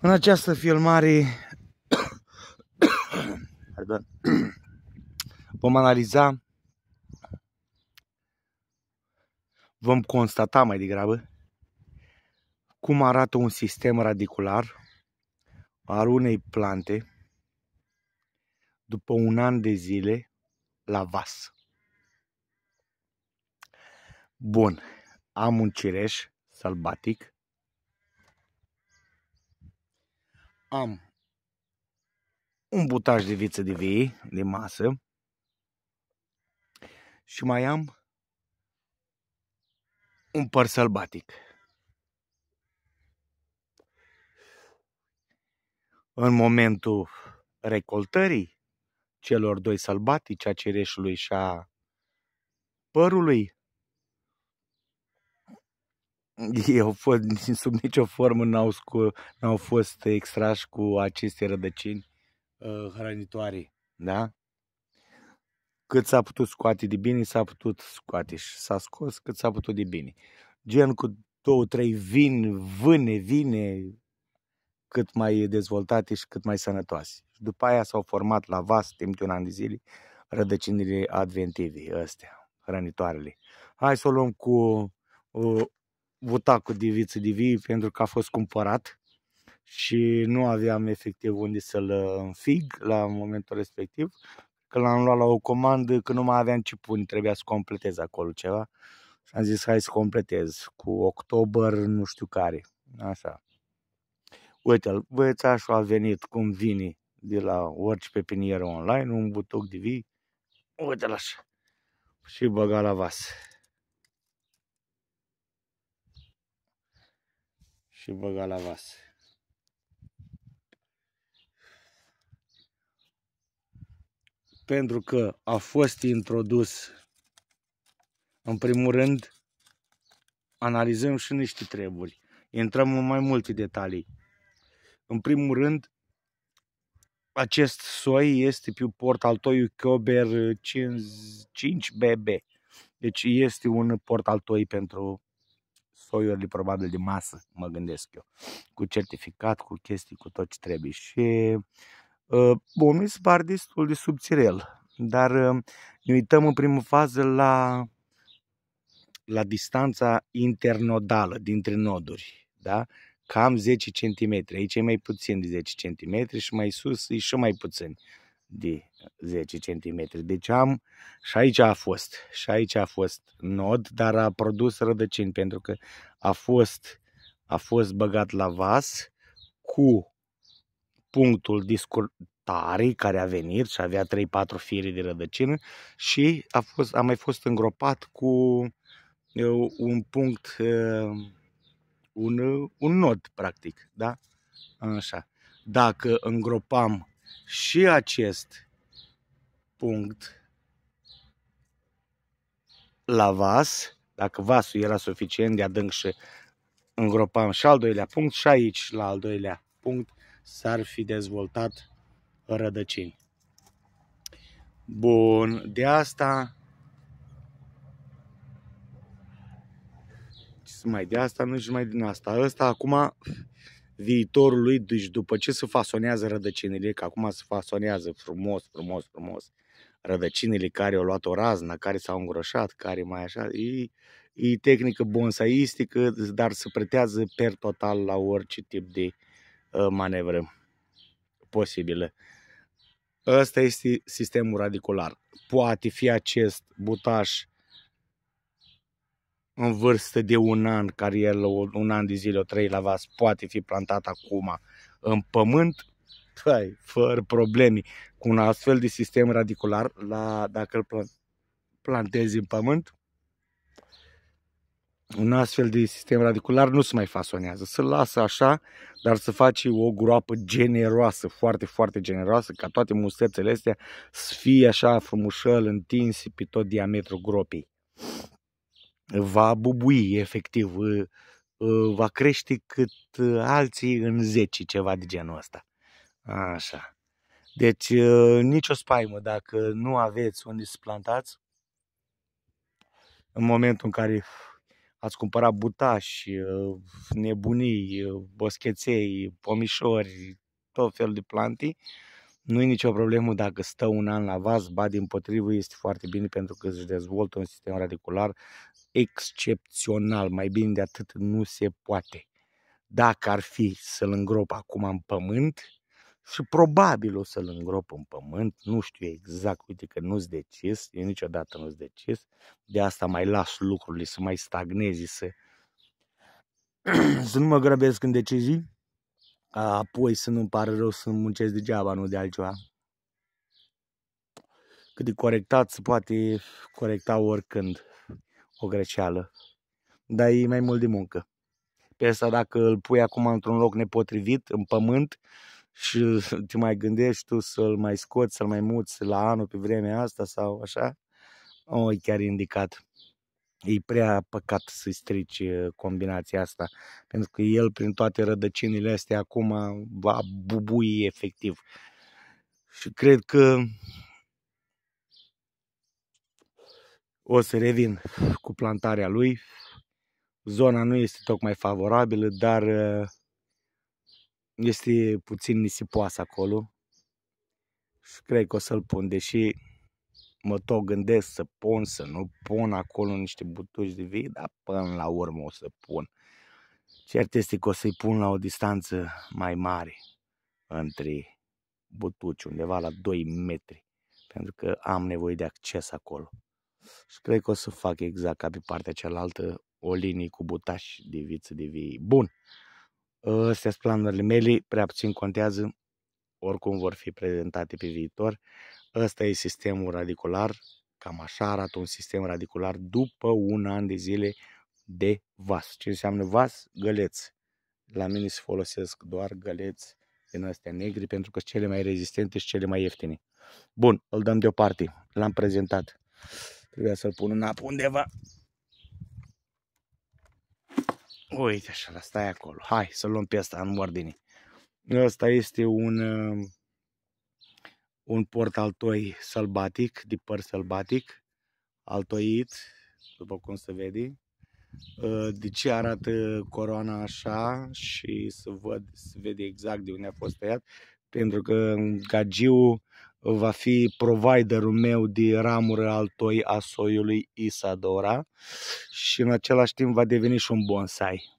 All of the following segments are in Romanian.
În această filmare vom analiza, vom constata mai degrabă cum arată un sistem radicular al unei plante după un an de zile la vas. Bun, am un cireș sălbatic am un butaj de viță de vie, de masă, și mai am un păr sălbatic. În momentul recoltării celor doi sălbatici, a cireșului și a părului, Eu fost, sub nicio formă n-au, scu- n-au fost extrași cu aceste rădăcini uh, hrănitoare. Da? Cât s-a putut scoate de bine, s-a putut scoate și s-a scos cât s-a putut de bine. Gen cu două, trei vin, vâne, vine, cât mai dezvoltate și cât mai sănătoase. după aia s-au format la vas timp de un an de zile rădăcinile adventive, astea, hrănitoarele. Hai să o luăm cu o, uh, de cu de vie pentru că a fost cumpărat și nu aveam efectiv unde să-l uh, înfig la momentul respectiv, că l-am luat la o comandă, că nu mai aveam ce pun, trebuia să completez acolo ceva. Și am zis, hai să completez cu october, nu știu care. Așa. Uite-l, băiețașul a venit cum vine de la orice pepiniere online, un butoc de vii, uite-l așa. Și băga la vas. și băga la vas. Pentru că a fost introdus, în primul rând, analizăm și niște treburi. Intrăm în mai multe detalii. În primul rând, acest soi este pe portaltoiul Kober 5BB. Deci este un toi pentru soiurile probabil de masă, mă gândesc eu, cu certificat, cu chestii, cu tot ce trebuie. Și ă, bun, mi se par destul de subțirel, dar ă, ne uităm în primă fază la, la distanța internodală dintre noduri, da? cam 10 cm. Aici e mai puțin de 10 cm și mai sus e și mai puțin de 10 cm. Deci am și aici a fost, și aici a fost nod, dar a produs rădăcini pentru că a fost, a fost băgat la vas cu punctul discurtarii care a venit și avea 3-4 fire de rădăcină și a, fost, a mai fost îngropat cu un punct, un, un nod practic, da? Așa. Dacă îngropam și acest punct la vas, dacă vasul era suficient de adânc și îngropam și al doilea punct și aici la al doilea punct s-ar fi dezvoltat rădăcini. Bun, de asta mai de asta, nu și mai din asta. Ăsta acum viitorului, deci după ce se fasonează rădăcinile, că acum se fasonează frumos, frumos, frumos, rădăcinile care au luat o razna, care s-au îngroșat, care mai așa, e, e tehnică bonsaistică, dar se pretează per total la orice tip de uh, manevră posibilă. Ăsta este sistemul radicular. Poate fi acest butaș uh, în vârstă de un an, care el un an de zile, o trei la vas, poate fi plantat acum în pământ, tăi, fără probleme. Cu un astfel de sistem radicular, la, dacă îl plantezi în pământ, un astfel de sistem radicular nu se mai fasonează, se lasă așa, dar să faci o groapă generoasă, foarte, foarte generoasă, ca toate mustețele astea să fie așa frumușel, întinse pe tot diametrul gropii va bubui efectiv, va crește cât ă, alții în 10, ceva de genul ăsta. Așa. Deci ă, nicio spaimă dacă nu aveți unde să plantați. În momentul în care ați cumpărat butași, ă, nebunii, boscheței, pomișori, tot felul de plantii, nu e nicio problemă dacă stă un an la vas, ba din potrivă este foarte bine pentru că își dezvoltă un sistem radicular excepțional, mai bine de atât nu se poate. Dacă ar fi să-l îngrop acum în pământ, și probabil o să-l îngrop în pământ, nu știu exact, uite că nu-ți decis, eu niciodată nu-ți decis, de asta mai las lucrurile să mai stagneze, să, să nu mă grăbesc în decizii, apoi să nu-mi pară rău să muncesc degeaba, nu de altceva. Cât de corectat se poate corecta oricând o greșeală, dar e mai mult de muncă. Pe asta dacă îl pui acum într-un loc nepotrivit, în pământ, și te mai gândești tu să-l mai scoți, să-l mai muți la anul pe vremea asta sau așa, o, e chiar indicat e prea păcat să strici uh, combinația asta, pentru că el prin toate rădăcinile astea acum va bubui efectiv. Și cred că o să revin cu plantarea lui. Zona nu este tocmai favorabilă, dar uh, este puțin nisipoasă acolo și cred că o să-l pun, deși mă tot gândesc să pun, să nu pun acolo niște butuci de vie, dar până la urmă o să pun. Cert este că o să-i pun la o distanță mai mare între butuci, undeva la 2 metri, pentru că am nevoie de acces acolo. Și cred că o să fac exact ca pe partea cealaltă o linie cu butași de viță de vie. Bun, astea sunt planurile mele, prea puțin contează, oricum vor fi prezentate pe viitor. Ăsta e sistemul radicular, cam așa arată un sistem radicular după un an de zile de vas. Ce înseamnă vas? Găleți. La mine se folosesc doar găleți din astea negri pentru că cele mai rezistente și cele mai ieftine. Bun, îl dăm deoparte. L-am prezentat. Trebuia să-l pun în apă undeva. Uite așa, stai e acolo. Hai să l luăm pe asta în ordine. Ăsta este un uh, un port altoi sălbatic, de păr sălbatic, altoit, după cum se vede. Uh, de ce arată coroana așa și să văd, să vede exact de unde a fost tăiat, pentru că gagiu va fi providerul meu de ramură altoi a soiului Isadora și în același timp va deveni și un bonsai.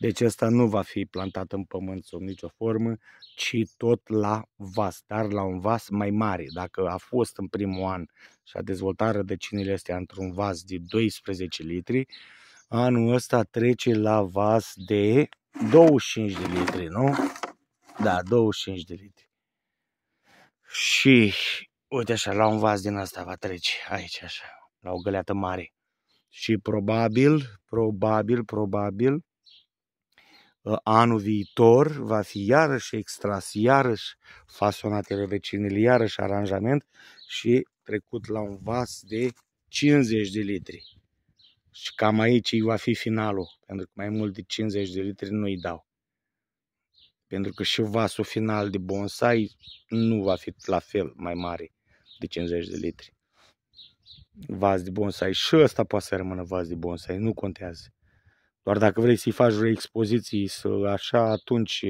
Deci ăsta nu va fi plantat în pământ sub nicio formă, ci tot la vas, dar la un vas mai mare. Dacă a fost în primul an și a dezvoltat rădăcinile astea într-un vas de 12 litri, anul ăsta trece la vas de 25 de litri, nu? Da, 25 de litri. Și uite așa, la un vas din asta va trece, aici așa, la o găleată mare. Și probabil, probabil, probabil, Ă, anul viitor va fi iarăși extras, iarăși fasonatele vecinile, iarăși aranjament și trecut la un vas de 50 de litri. Și cam aici va fi finalul, pentru că mai mult de 50 de litri nu-i dau. Pentru că și vasul final de bonsai nu va fi la fel mai mare de 50 de litri. Vas de bonsai și ăsta poate să rămână vas de bonsai, nu contează. Doar dacă vrei să-i faci o expoziție, să, așa, atunci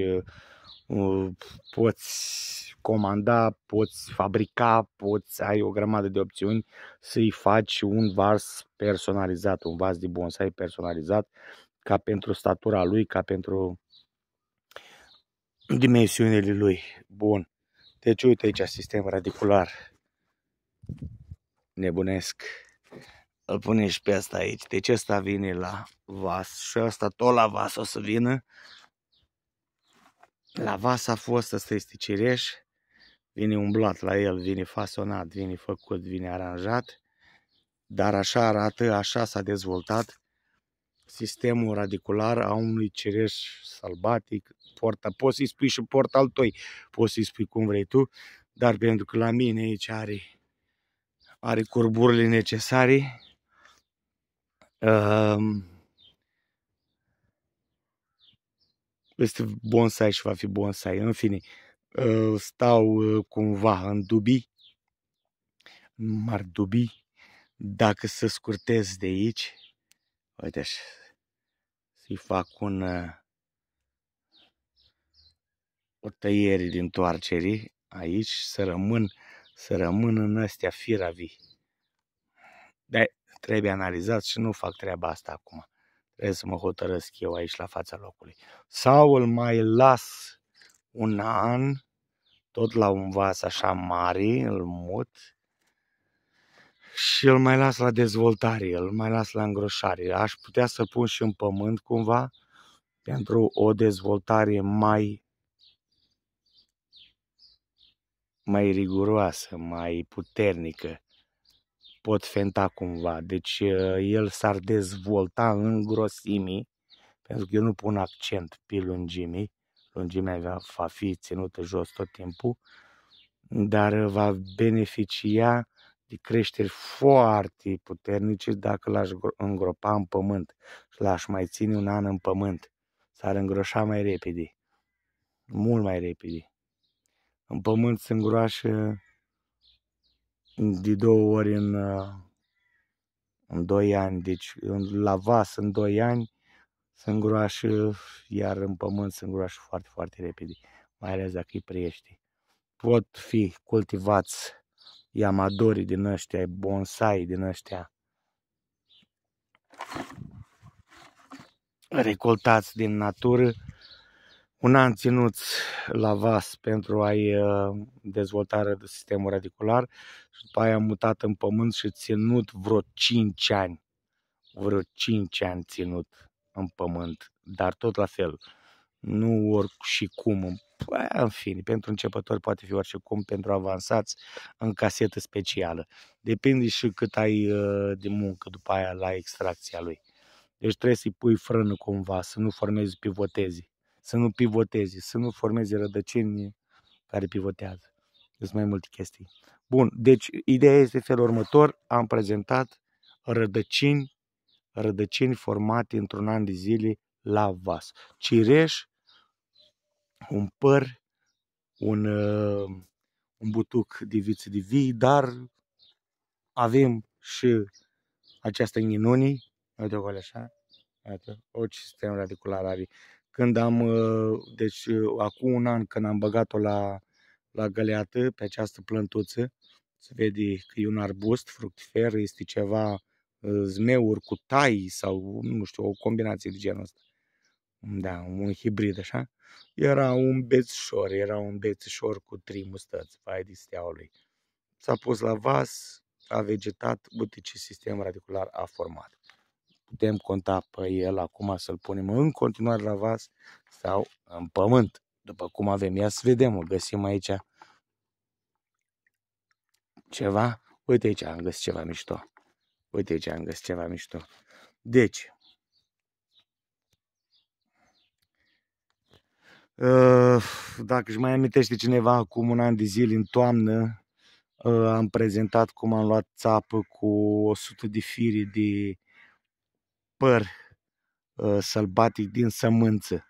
uh, poți comanda, poți fabrica, poți, ai o grămadă de opțiuni să-i faci un vas personalizat, un vas de bonsai personalizat, ca pentru statura lui, ca pentru dimensiunile lui. Bun. Deci uite aici sistem radicular. Nebunesc îl pune și pe asta aici. Deci ăsta vine la vas și ăsta tot la vas o să vină. La vas a fost, ăsta este cireș. Vine umblat la el, vine fasonat, vine făcut, vine aranjat. Dar așa arată, așa s-a dezvoltat sistemul radicular a unui cireș sălbatic. Porta, poți să-i spui și port al toi, poți să-i spui cum vrei tu. Dar pentru că la mine aici are are curburile necesare Um, este bonsai și va fi bonsai. În fine, stau ă, cumva în dubii, în mari dubii, dacă să scurtez de aici, uite așa, să-i fac un, ă, o tăiere din toarcerii aici, să rămân, să rămân în astea firavi. Dar trebuie analizat și nu fac treaba asta acum. Trebuie să mă hotărăsc eu aici la fața locului. Sau îl mai las un an, tot la un vas așa mare, îl mut și îl mai las la dezvoltare, îl mai las la îngroșare. Aș putea să pun și în pământ cumva pentru o dezvoltare mai mai riguroasă, mai puternică pot fenta cumva. Deci ă, el s-ar dezvolta în grosimii, pentru că eu nu pun accent pe lungimii, lungimea va fi ținută jos tot timpul, dar ă, va beneficia de creșteri foarte puternice dacă l-aș îngropa în pământ și l-aș mai ține un an în pământ. S-ar îngroșa mai repede, mult mai repede. În pământ se îngroașă de două ori în, uh, în doi ani, deci la vas în doi ani sunt îngroașă, iar în pământ sunt îngroașă foarte, foarte repede, mai ales dacă îi priești. Pot fi cultivați iamadorii din ăștia, bonsai din ăștia, recoltați din natură un an ținut la VAS pentru a-i uh, dezvolta sistemul radicular și după aia am mutat în pământ și ținut vreo 5 ani. Vreo 5 ani ținut în pământ, dar tot la fel. Nu ori și cum. Păi, în fine, pentru începători poate fi orice cum, pentru avansați în casetă specială. Depinde și cât ai uh, de muncă după aia la extracția lui. Deci trebuie să-i pui frână cumva, să nu formezi pivotezi să nu pivoteze, să nu formeze rădăcini care pivotează. Sunt mai multe chestii. Bun, deci ideea este felul următor. Am prezentat rădăcini, rădăcini formate într-un an de zile la vas. Cireș, un păr, un, uh, un butuc de viță de vii, dar avem și această minune. Uite o așa. Iată, o sistem radicular are. Când am, uh, deci uh, acum un an când am băgat-o la, la găleată, pe această plântuță, se vede că e un arbust fructifer, este ceva uh, zmeuri cu tai sau, nu știu, o combinație de genul ăsta. Da, un hibrid așa. Era un bețșor, era un bețșor cu trei mustăți, vai de steaului. S-a pus la vas, a vegetat, uite ce sistem radicular a format putem conta pe el acum să-l punem în continuare la vas sau în pământ, după cum avem. Ia să vedem, îl găsim aici ceva. Uite aici am găsit ceva mișto. Uite aici am găsit ceva mișto. Deci, uh, dacă își mai amintește cineva acum un an de zile în toamnă, uh, am prezentat cum am luat țapă cu 100 de firii de păr uh, sălbatic din sămânță.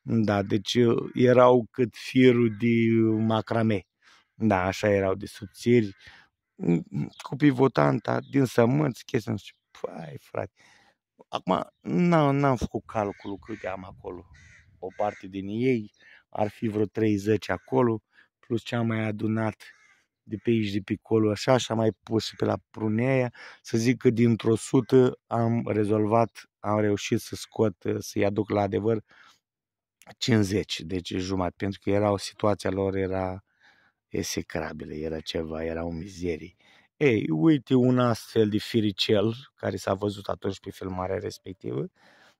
Da, deci uh, erau cât firul de uh, macrame. Da, așa erau de subțiri, mm, cu pivotanta din sămânță, chestia nu știu, păi, frate. Acum, n-am, n-am făcut calculul câte am acolo. O parte din ei ar fi vreo 30 acolo, plus ce am mai adunat de pe aici, de pe acolo, așa, și am mai pus și pe la pruneia, să zic că dintr-o sută am rezolvat, am reușit să scot, să-i aduc la adevăr 50, deci jumătate, pentru că era o situația lor era esecrabilă, era ceva, era o mizerie. Ei, uite un astfel de firicel care s-a văzut atunci pe filmarea respectivă,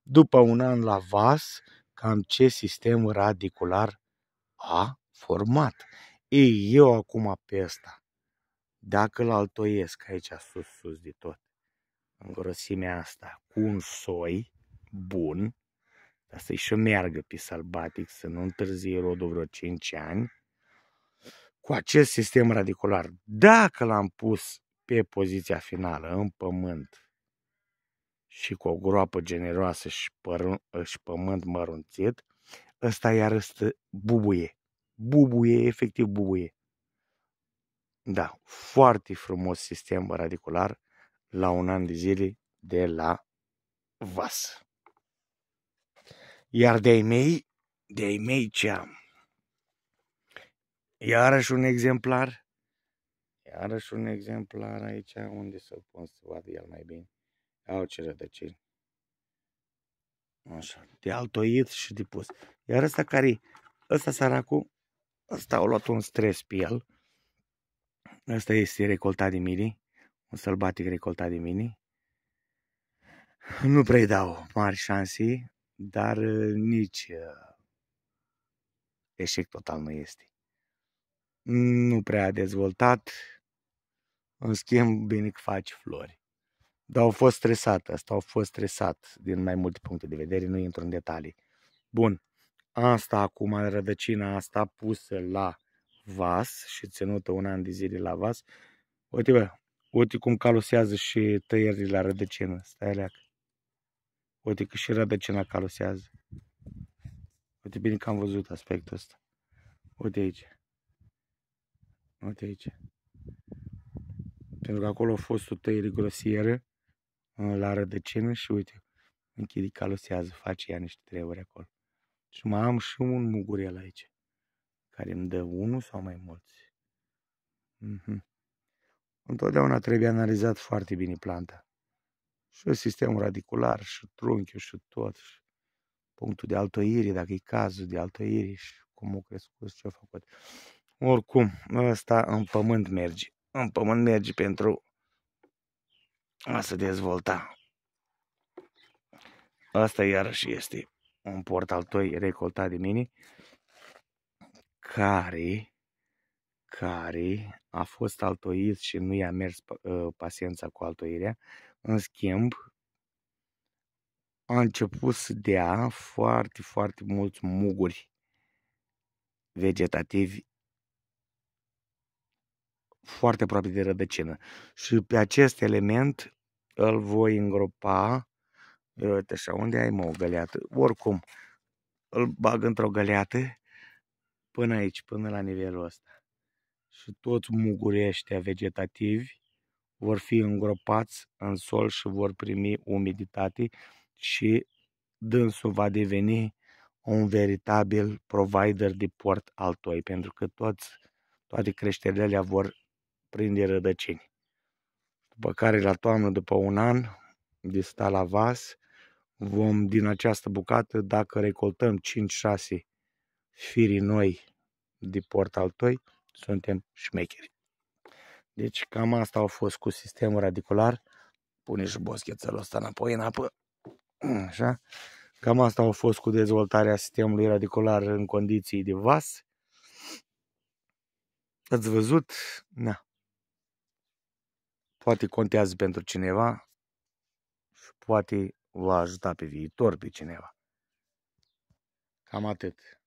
după un an la VAS, cam ce sistem radicular a format. Ei, eu acum pe ăsta, dacă îl altoiesc aici sus, sus de tot, în grosimea asta, cu un soi bun, dar să-i și meargă pe sălbatic, să nu întârzie rodul vreo 5 ani, cu acest sistem radicular, dacă l-am pus pe poziția finală, în pământ, și cu o groapă generoasă și, păr- și pământ mărunțit, ăsta iar bubuie bubuie, efectiv bubuie. Da, foarte frumos sistem radicular la un an de zile de la vas. Iar de-ai mei, de-ai mei ce am? Iarăși un exemplar. Iarăși un exemplar aici, unde să-l pun să vadă el mai bine. Au ce rădăcini. Așa, de altoit și de pus. Iar ăsta care ăsta săracul, Asta a luat un stres pe el. Asta este recoltat de mini, un sălbatic recoltat de mini. Nu prea dau mari șanse, dar uh, nici uh, eșec total nu este. Nu prea a dezvoltat, în schimb bine că faci flori. Dar au fost stresat, asta au fost stresat din mai multe puncte de vedere, nu intru în detalii. Bun, asta acum, rădăcina asta pusă la vas și ținută un an de zile la vas, uite bă, uite cum calusează și tăierile la rădăcină, stai leac. Uite că și rădăcina calusează. Uite bine că am văzut aspectul ăsta. Uite aici. Uite aici. Pentru că acolo a fost o tăiere grosieră uh, la rădăcină și uite, închidii calusează, face ea niște treburi acolo. Și mai am și un mugurel aici, care îmi dă unul sau mai mulți. Mm-hmm. Întotdeauna trebuie analizat foarte bine planta. Și sistemul radicular, și trunchiul, și tot, și punctul de altoire, dacă e cazul de altoire, și cum o crescut, ce a făcut. Oricum, ăsta în pământ merge. În pământ merge pentru a se dezvolta. Asta iarăși este un portal 2 recoltat de mine, care, care a fost altoit și nu i-a mers ă, paciența cu altoirea. În schimb, a început să dea foarte, foarte mulți muguri vegetativi foarte aproape de rădăcină. Și pe acest element îl voi îngropa uite așa, unde ai mă o găleată? Oricum, îl bag într-o găleată până aici, până la nivelul ăsta. Și toți mugurii ăștia vegetativi vor fi îngropați în sol și vor primi umiditate și dânsul va deveni un veritabil provider de port al toi, pentru că toți, toate creșterile alea vor prinde rădăcini. După care la toamnă, după un an, de sta la vas, vom din această bucată, dacă recoltăm 5-6 firii noi de port altoi, suntem șmecheri. Deci cam asta au fost cu sistemul radicular. Pune și boschețelul ăsta înapoi în apă. Mm, așa. Cam asta au fost cu dezvoltarea sistemului radicular în condiții de vas. Ați văzut? Na. Poate contează pentru cineva și poate va ajuta pe viitor pe cineva. Cam atât.